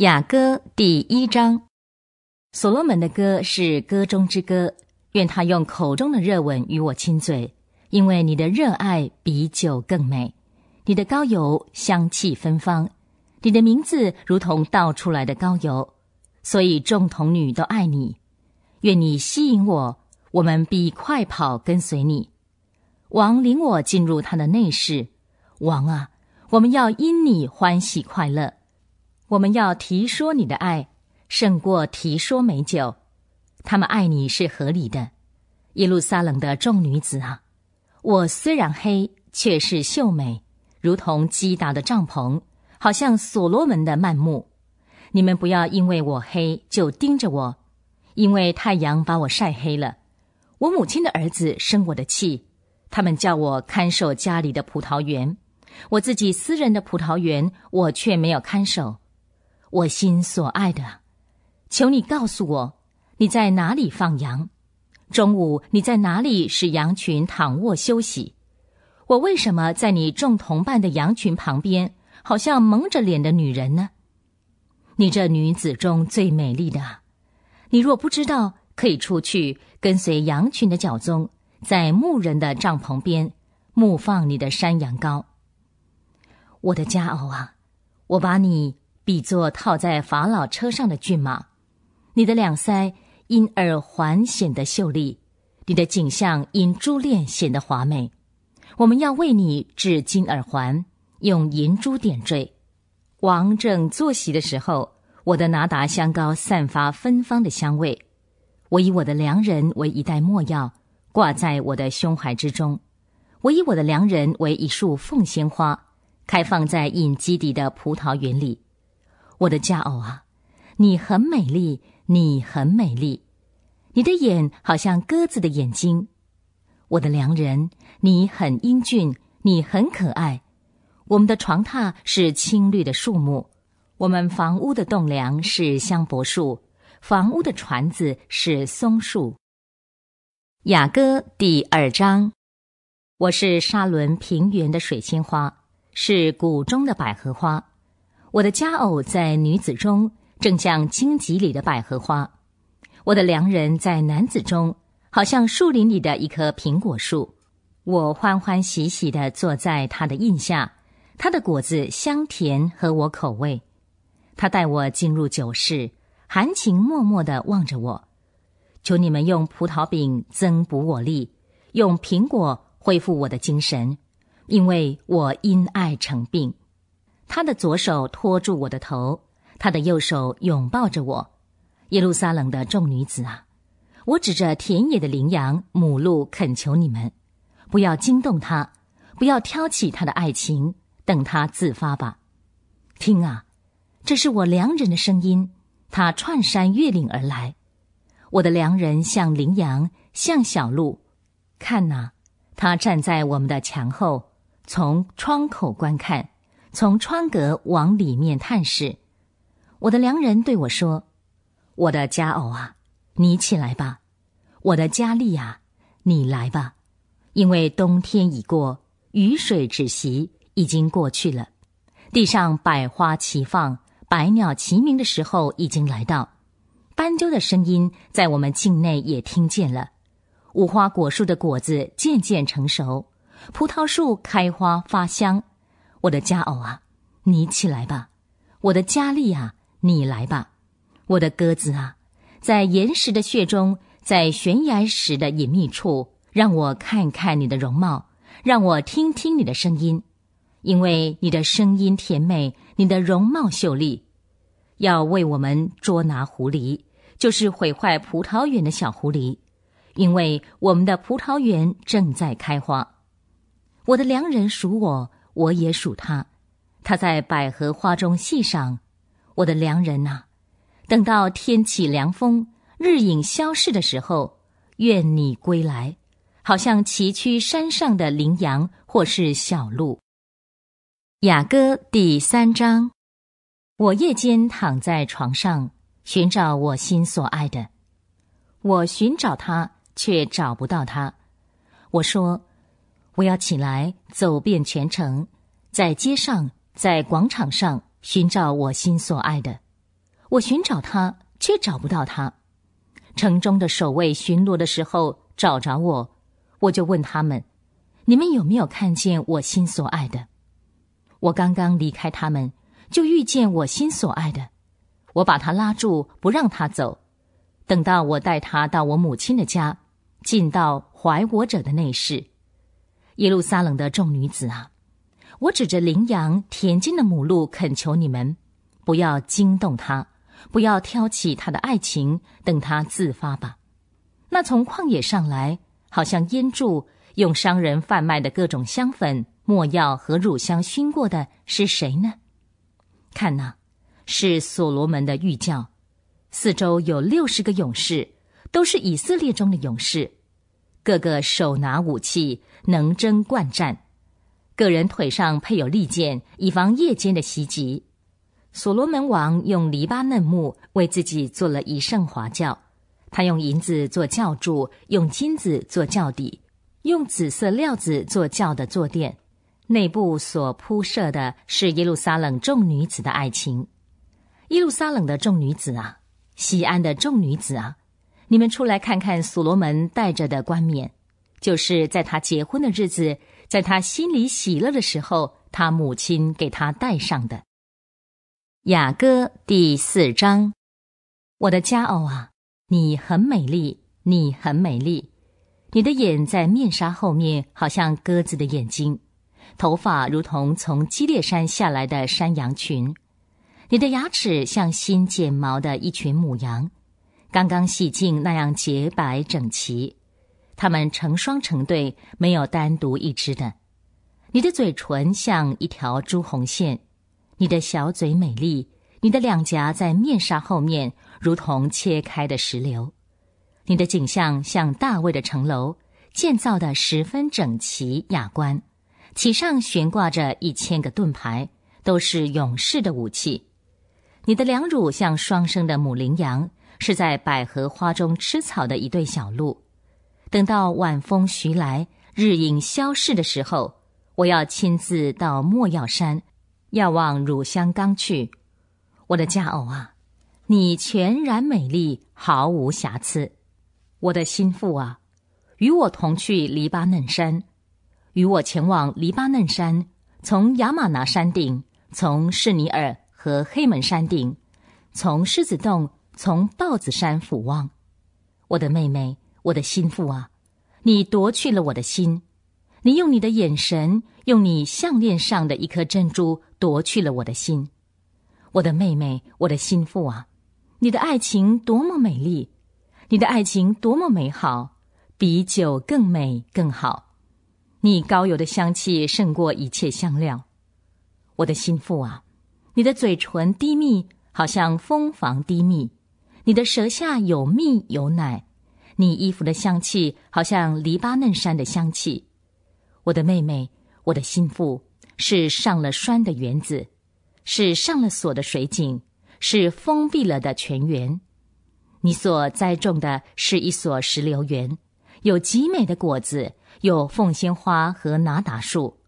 雅歌第一章，所罗门的歌是歌中之歌。愿他用口中的热吻与我亲嘴，因为你的热爱比酒更美，你的高油香气芬芳，你的名字如同倒出来的高油，所以众童女都爱你。愿你吸引我，我们必快跑跟随你。王领我进入他的内室，王啊，我们要因你欢喜快乐。我们要提说你的爱胜过提说美酒，他们爱你是合理的。耶路撒冷的众女子啊，我虽然黑，却是秀美，如同击打的帐篷，好像所罗门的幔幕。你们不要因为我黑就盯着我，因为太阳把我晒黑了。我母亲的儿子生我的气，他们叫我看守家里的葡萄园，我自己私人的葡萄园，我却没有看守。我心所爱的，求你告诉我，你在哪里放羊？中午你在哪里使羊群躺卧休息？我为什么在你众同伴的羊群旁边，好像蒙着脸的女人呢？你这女子中最美丽的，你若不知道，可以出去跟随羊群的脚踪，在牧人的帐篷边牧放你的山羊羔。我的佳偶啊，我把你。比作套在法老车上的骏马，你的两腮因耳环显得秀丽，你的颈项因珠链显得华美。我们要为你制金耳环，用银珠点缀。王正坐席的时候，我的拿达香膏散发芬芳的香味。我以我的良人为一袋墨药，挂在我的胸怀之中。我以我的良人为一束凤仙花，开放在隐基底的葡萄园里。我的佳偶啊，你很美丽，你很美丽。你的眼好像鸽子的眼睛。我的良人，你很英俊，你很可爱。我们的床榻是青绿的树木，我们房屋的栋梁是香柏树，房屋的椽子是松树。雅歌第二章，我是沙伦平原的水仙花，是谷中的百合花。我的佳偶在女子中，正像荆棘里的百合花；我的良人在男子中，好像树林里的—一棵苹果树。我欢欢喜喜地坐在他的印下，他的果子香甜合我口味。他带我进入酒室，含情脉脉地望着我。求你们用葡萄饼增补我力，用苹果恢复我的精神，因为我因爱成病。他的左手托住我的头，他的右手拥抱着我。耶路撒冷的众女子啊，我指着田野的羚羊、母鹿恳求你们，不要惊动他，不要挑起他的爱情，等他自发吧。听啊，这是我良人的声音，他穿山越岭而来。我的良人像羚羊，像小鹿。看呐，他站在我们的墙后，从窗口观看。从窗格往里面探视，我的良人对我说：“我的佳偶啊，你起来吧；我的佳丽啊，你来吧。因为冬天已过，雨水止息已经过去了，地上百花齐放，百鸟齐鸣的时候已经来到。斑鸠的声音在我们境内也听见了。五花果树的果子渐渐成熟，葡萄树开花发香。”我的佳偶啊，你起来吧；我的佳丽啊，你来吧；我的鸽子啊，在岩石的穴中，在悬崖石的隐秘处，让我看看你的容貌，让我听听你的声音，因为你的声音甜美，你的容貌秀丽。要为我们捉拿狐狸，就是毁坏葡萄园的小狐狸，因为我们的葡萄园正在开花。我的良人属我。我也属他，他在百合花中戏赏。我的良人呐。等到天气凉风、日影消逝的时候，愿你归来，好像崎岖山上的羚羊或是小鹿。雅歌第三章，我夜间躺在床上寻找我心所爱的，我寻找他却找不到他，我说。我要起来，走遍全城，在街上，在广场上寻找我心所爱的。我寻找他，却找不到他。城中的守卫巡逻的时候找着我，我就问他们：“你们有没有看见我心所爱的？”我刚刚离开他们，就遇见我心所爱的。我把他拉住，不让他走。等到我带他到我母亲的家，进到怀我者的内室。耶路撒冷的众女子啊，我指着羚羊、田径的母鹿恳求你们，不要惊动它，不要挑起它的爱情，等它自发吧。那从旷野上来，好像烟柱，用商人贩卖的各种香粉、墨药和乳香熏过的是谁呢？看呐，是所罗门的御教，四周有六十个勇士，都是以色列中的勇士。个个手拿武器，能征惯战；个人腿上配有利剑，以防夜间的袭击。所罗门王用黎巴嫩木为自己做了一圣华教，他用银子做教柱，用金子做教底，用紫色料子做教的坐垫。内部所铺设的是耶路撒冷众女子的爱情，耶路撒冷的众女子啊，西安的众女子啊。你们出来看看所罗门戴着的冠冕，就是在他结婚的日子，在他心里喜乐的时候，他母亲给他戴上的。雅歌第四章，我的佳偶啊，你很美丽，你很美丽，你的眼在面纱后面，好像鸽子的眼睛；头发如同从基列山下来的山羊群，你的牙齿像新剪毛的一群母羊。刚刚洗净，那样洁白整齐，它们成双成对，没有单独一只的。你的嘴唇像一条朱红线，你的小嘴美丽，你的两颊在面纱后面如同切开的石榴，你的景象像大卫的城楼，建造的十分整齐雅观，其上悬挂着一千个盾牌，都是勇士的武器。你的两乳像双生的母羚羊。是在百合花中吃草的一对小鹿，等到晚风徐来、日影消逝的时候，我要亲自到莫药山，要往乳香岗去。我的佳偶啊，你全然美丽，毫无瑕疵。我的心腹啊，与我同去黎巴嫩山，与我前往黎巴嫩山，从雅马拿山顶，从士尼尔和黑门山顶，从狮子洞。从豹子山俯望，我的妹妹，我的心腹啊，你夺去了我的心，你用你的眼神，用你项链上的一颗珍珠夺去了我的心。我的妹妹，我的心腹啊，你的爱情多么美丽，你的爱情多么美好，比酒更美更好。你高油的香气胜过一切香料。我的心腹啊，你的嘴唇低密，好像蜂房低密。你的舌下有蜜有奶，你衣服的香气好像黎巴嫩山的香气。我的妹妹，我的心腹是上了栓的园子，是上了锁的水井，是封闭了的泉源。你所栽种的是一所石榴园，有极美的果子，有凤仙花和拿达树，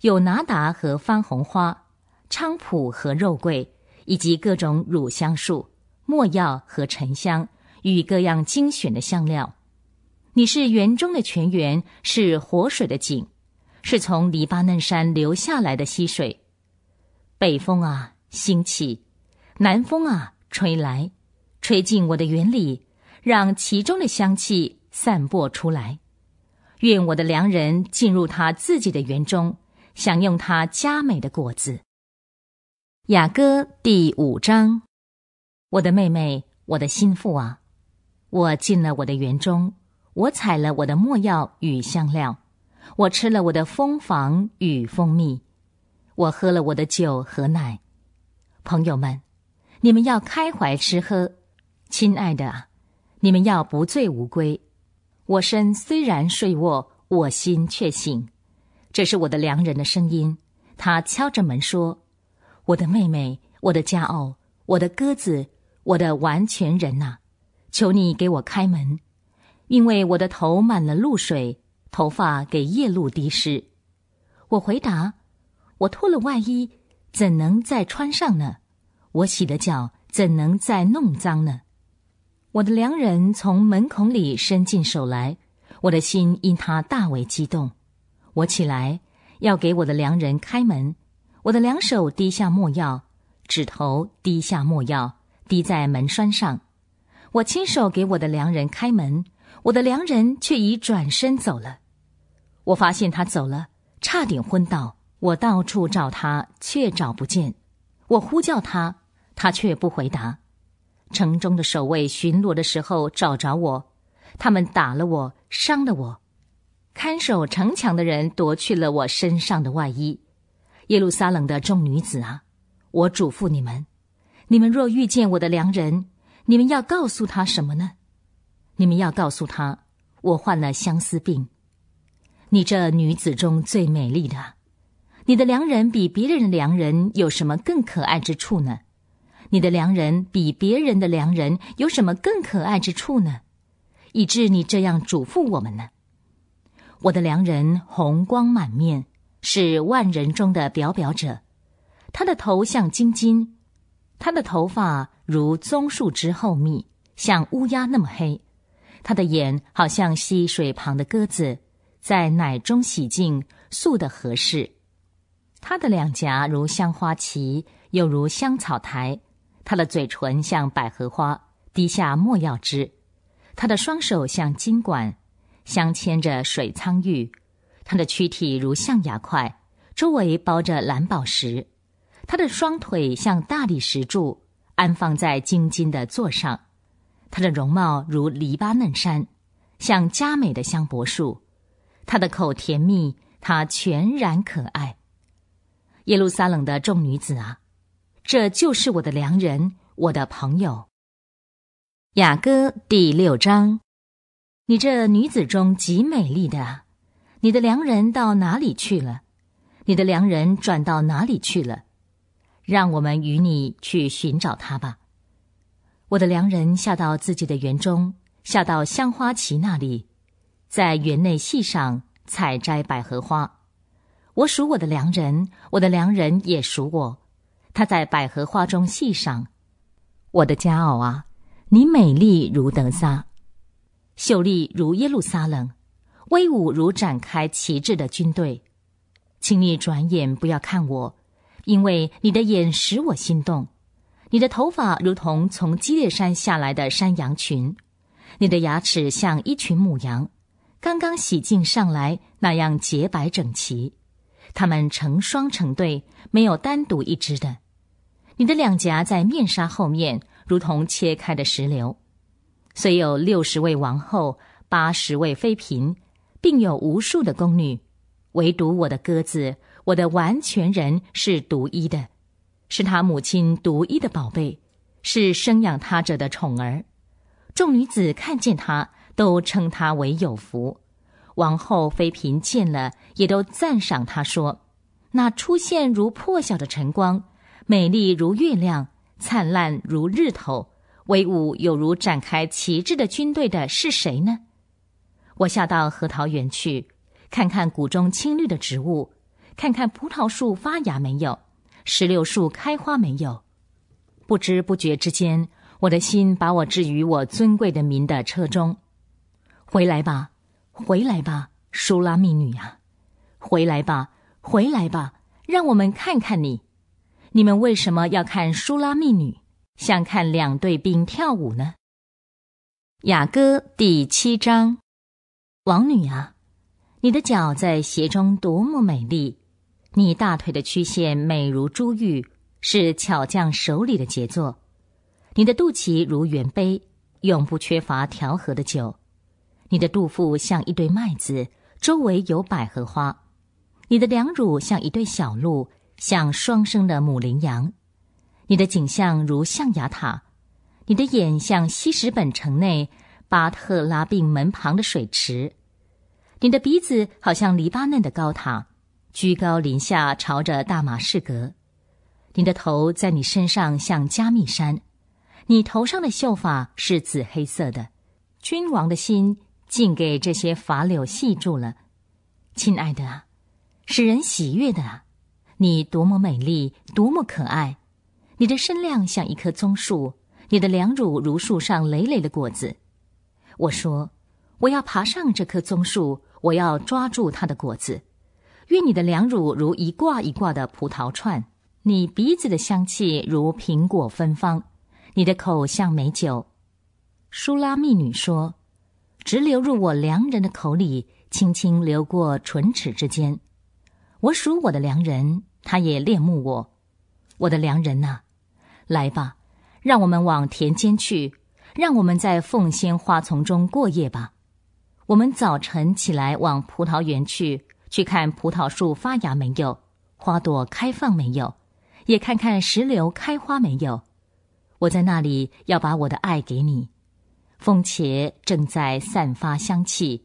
有拿达和番红花，菖蒲和肉桂，以及各种乳香树。墨药和沉香与各样精选的香料，你是园中的泉源，是活水的井，是从黎巴嫩山流下来的溪水。北风啊，兴起；南风啊，吹来，吹进我的园里，让其中的香气散播出来。愿我的良人进入他自己的园中，享用他佳美的果子。雅歌第五章。我的妹妹，我的心腹啊！我进了我的园中，我采了我的墨药与香料，我吃了我的蜂房与蜂蜜，我喝了我的酒和奶。朋友们，你们要开怀吃喝，亲爱的啊，你们要不醉无归。我身虽然睡卧，我心却醒。这是我的良人的声音，他敲着门说：“我的妹妹，我的家奥，我的鸽子。”我的完全人呐，求你给我开门，因为我的头满了露水，头发给夜露滴湿。我回答：我脱了外衣，怎能再穿上呢？我洗了脚，怎能再弄脏呢？我的良人从门孔里伸进手来，我的心因他大为激动。我起来要给我的良人开门，我的两手低下墨药，指头低下墨药，滴在门栓上，我亲手给我的良人开门，我的良人却已转身走了。我发现他走了，差点昏倒。我到处找他，却找不见。我呼叫他，他却不回答。城中的守卫巡逻的时候找着我，他们打了我，伤了我。看守城墙的人夺去了我身上的外衣。耶路撒冷的众女子啊，我嘱咐你们。你们若遇见我的良人，你们要告诉他什么呢？你们要告诉他，我患了相思病。你这女子中最美丽的，你的良人比别人的良人有什么更可爱之处呢？你的良人比别人的良人有什么更可爱之处呢？以致你这样嘱咐我们呢？我的良人红光满面，是万人中的表表者，他的头像金晶。他的头发如棕树枝厚密，像乌鸦那么黑；他的眼好像溪水旁的鸽子，在奶中洗净，素的合适。他的两颊如香花旗，又如香草苔；他的嘴唇像百合花，滴下墨药汁；他的双手像金管，镶嵌着水苍玉；他的躯体如象牙块，周围包着蓝宝石。他的双腿像大理石柱，安放在晶晶的座上；他的容貌如黎巴嫩山，像佳美的香柏树；他的口甜蜜，他全然可爱。耶路撒冷的众女子啊，这就是我的良人，我的朋友。雅歌第六章：你这女子中极美丽的啊，你的良人到哪里去了？你的良人转到哪里去了？让我们与你去寻找他吧。我的良人下到自己的园中，下到香花旗那里，在园内戏赏采摘百合花。我数我的良人，我的良人也数我。他在百合花中戏赏。我的佳偶啊，你美丽如德撒，秀丽如耶路撒冷，威武如展开旗帜的军队。请你转眼不要看我。因为你的眼使我心动，你的头发如同从基列山下来的山羊群，你的牙齿像一群母羊，刚刚洗净上来那样洁白整齐，它们成双成对，没有单独一只的。你的两颊在面纱后面，如同切开的石榴。虽有六十位王后、八十位妃嫔，并有无数的宫女，唯独我的鸽子。我的完全人是独一的，是他母亲独一的宝贝，是生养他者的宠儿。众女子看见他，都称他为有福。王后妃嫔见了，也都赞赏他说：“那出现如破晓的晨光，美丽如月亮，灿烂如日头，威武有如展开旗帜的军队的是谁呢？”我下到核桃园去，看看谷中青绿的植物。看看葡萄树发芽没有，石榴树开花没有？不知不觉之间，我的心把我置于我尊贵的民的车中。回来吧，回来吧，舒拉密女啊！回来吧，回来吧！让我们看看你，你们为什么要看舒拉密女，像看两队兵跳舞呢？雅歌第七章，王女啊，你的脚在鞋中多么美丽！你大腿的曲线美如珠玉，是巧匠手里的杰作。你的肚脐如圆杯，永不缺乏调和的酒。你的肚腹像一堆麦子，周围有百合花。你的两乳像一对小鹿，像双生的母羚羊。你的颈项如象牙塔，你的眼像西什本城内巴特拉病门旁的水池。你的鼻子好像黎巴嫩的高塔。居高临下，朝着大马士革，你的头在你身上像加密山，你头上的秀发是紫黑色的，君王的心竟给这些法柳系住了。亲爱的啊，使人喜悦的啊，你多么美丽，多么可爱，你的身量像一棵棕树，你的两乳如树上累累的果子。我说，我要爬上这棵棕树，我要抓住它的果子。愿你的凉乳如一挂一挂的葡萄串，你鼻子的香气如苹果芬芳，你的口像美酒。舒拉密女说：“直流入我良人的口里，轻轻流过唇齿之间。我数我的良人，他也恋慕我。我的良人呐，来吧，让我们往田间去，让我们在凤仙花丛中过夜吧。我们早晨起来往葡萄园去。”去看葡萄树发芽没有，花朵开放没有，也看看石榴开花没有。我在那里要把我的爱给你。凤茄正在散发香气，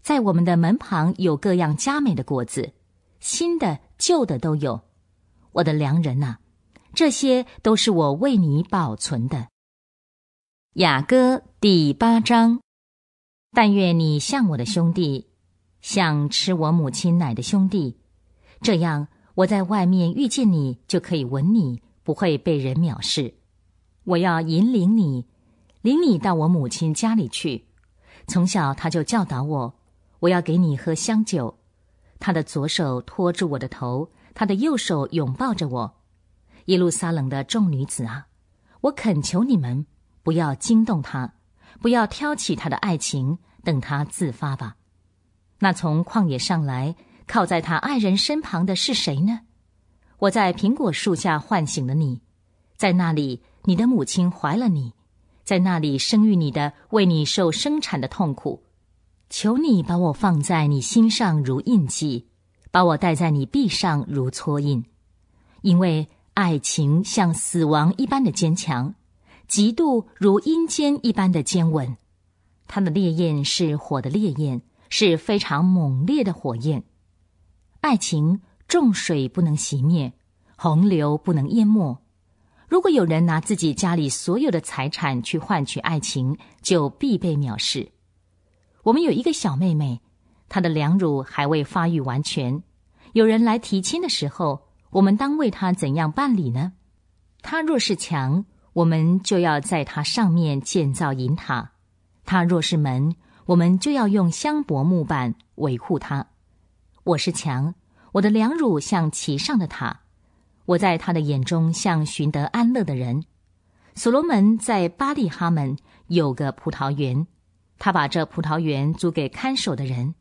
在我们的门旁有各样佳美的果子，新的旧的都有。我的良人呐，这些都是我为你保存的。雅歌第八章，但愿你像我的兄弟。像吃我母亲奶的兄弟，这样我在外面遇见你就可以吻你，不会被人藐视。我要引领你，领你到我母亲家里去。从小他就教导我，我要给你喝香酒。他的左手托住我的头，他的右手拥抱着我。耶路撒冷的众女子啊，我恳求你们，不要惊动他，不要挑起他的爱情，等他自发吧。那从旷野上来，靠在他爱人身旁的是谁呢？我在苹果树下唤醒了你，在那里，你的母亲怀了你，在那里生育你的，为你受生产的痛苦。求你把我放在你心上如印记，把我戴在你臂上如搓印，因为爱情像死亡一般的坚强，嫉妒如阴间一般的坚稳，它的烈焰是火的烈焰。是非常猛烈的火焰，爱情重水不能熄灭，洪流不能淹没。如果有人拿自己家里所有的财产去换取爱情，就必被藐视。我们有一个小妹妹，她的两乳还未发育完全，有人来提亲的时候，我们当为她怎样办理呢？她若是墙，我们就要在她上面建造银塔；她若是门。我们就要用香柏木板维护它。我是墙，我的梁乳像其上的塔。我在他的眼中像寻得安乐的人。所罗门在巴利哈门有个葡萄园，他把这葡萄园租给看守的人，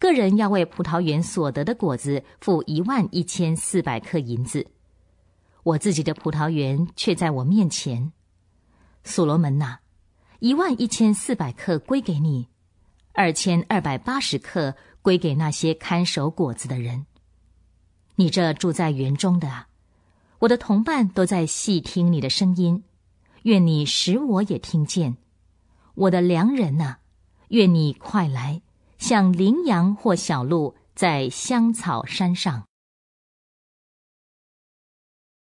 个人要为葡萄园所得的果子付一万一千四百克银子。我自己的葡萄园却在我面前。所罗门呐，一万一千四百克归给你。二千二百八十克归给那些看守果子的人。你这住在园中的啊，我的同伴都在细听你的声音，愿你使我也听见。我的良人呐，愿你快来，像羚羊或小鹿在香草山上。